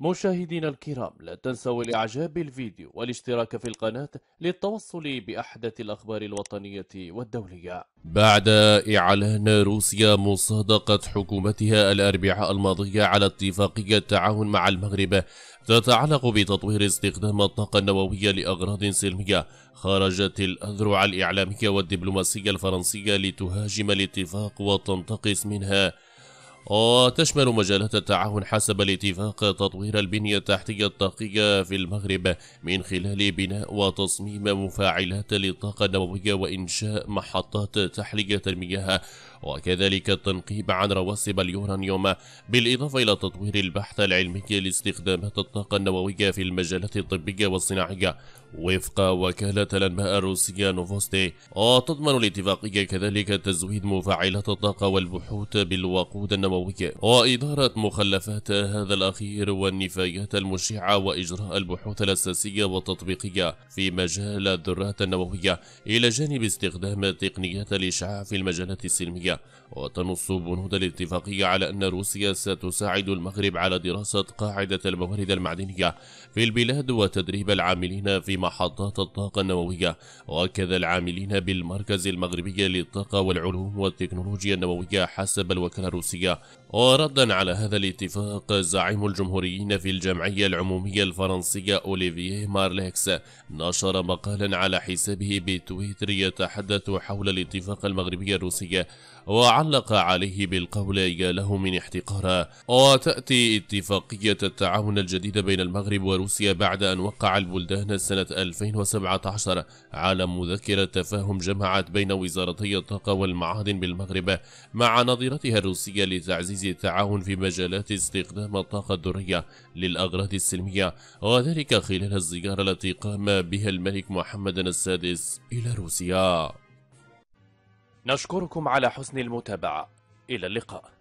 مشاهدينا الكرام لا تنسوا الإعجاب بالفيديو والاشتراك في القناة للتوصل بأحدث الأخبار الوطنية والدولية بعد إعلان روسيا مصادقة حكومتها الأربعاء الماضية على اتفاقية تعاون مع المغرب تتعلق بتطوير استخدام الطاقة النووية لأغراض سلمية خرجت الأذرع الإعلامية والدبلوماسية الفرنسية لتهاجم الاتفاق وتنتقص منها وتشمل مجالات التعاون حسب الاتفاق تطوير البنية التحتية الطاقية في المغرب من خلال بناء وتصميم مفاعلات للطاقة النووية وإنشاء محطات تحلية المياه وكذلك التنقيب عن رواسب اليورانيوم بالإضافة إلى تطوير البحث العلمي لاستخدامات الطاقة النووية في المجالات الطبية والصناعية وفق وكالة الأنباء الروسية نوفوستي وتضمن الاتفاقية كذلك تزويد مفاعلات الطاقة والبحوث بالوقود النووي وإدارة مخلفات هذا الأخير والنفايات المشعة وإجراء البحوث الأساسية والتطبيقية في مجال الذرات النووية إلى جانب استخدام تقنيات الإشعاع في المجالات السلمية وتنص بنود الاتفاقية على أن روسيا ستساعد المغرب على دراسة قاعدة الموارد المعدنية في البلاد وتدريب العاملين في محطات الطاقة النووية وأكد العاملين بالمركز المغربي للطاقة والعلوم والتكنولوجيا النووية حسب الوكالة الروسية وردا على هذا الاتفاق زعيم الجمهوريين في الجمعية العمومية الفرنسية أوليفييه مارليكس نشر مقالا على حسابه بتويتر يتحدث حول الاتفاق المغربي الروسي وعلق عليه بالقول يا له من احتقار وتأتي اتفاقية التعاون الجديدة بين المغرب وروسيا بعد أن وقع البلدان سنة 2017 على مذكرة تفاهم جمعت بين وزارتي الطاقة والمعادن بالمغرب مع نظيرتها الروسية لتعزيز التعاون في مجالات استخدام الطاقة الذرية للأغراض السلمية وذلك خلال الزيارة التي قام بها الملك محمد السادس إلى روسيا نشكركم على حسن المتابعة إلى اللقاء